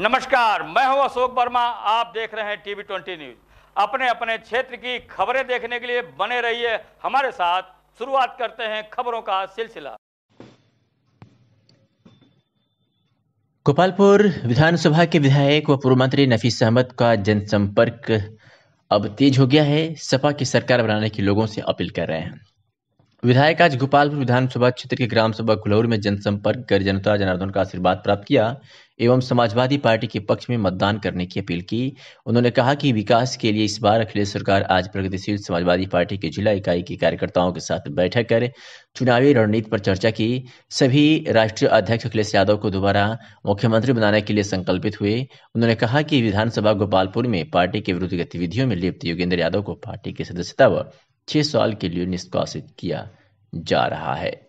नमस्कार मैं हूं अशोक वर्मा आप देख रहे हैं टीवी ट्वेंटी न्यूज अपने अपने क्षेत्र की खबरें देखने के लिए बने रहिए हमारे साथ शुरुआत करते हैं खबरों का सिलसिला गोपालपुर विधानसभा के विधायक व पूर्व मंत्री नफीस अहमद का जनसंपर्क अब तेज हो गया है सपा की सरकार बनाने की लोगों से अपील कर रहे हैं विधायक आज गोपालपुर विधानसभा क्षेत्र के ग्राम सभा गुलौर में जनसंपर्क कर जनता जनार्दन का आशीर्वाद प्राप्त किया एवं समाजवादी पार्टी के पक्ष में मतदान करने की अपील की उन्होंने कहा कि विकास के लिए इस बार अखिलेश सरकार आज प्रगतिशील समाजवादी पार्टी के जिला इकाई के कार्यकर्ताओं के साथ बैठक कर चुनावी रणनीति पर चर्चा की सभी राष्ट्रीय अध्यक्ष अखिलेश यादव को दोबारा मुख्यमंत्री बनाने के लिए संकल्पित हुए उन्होंने कहा कि विधानसभा गोपालपुर में पार्टी के विरुद्ध गतिविधियों में लिप्त योगेंद्र यादव को पार्टी की सदस्यता व छह साल के लिए निष्कासित किया जा रहा है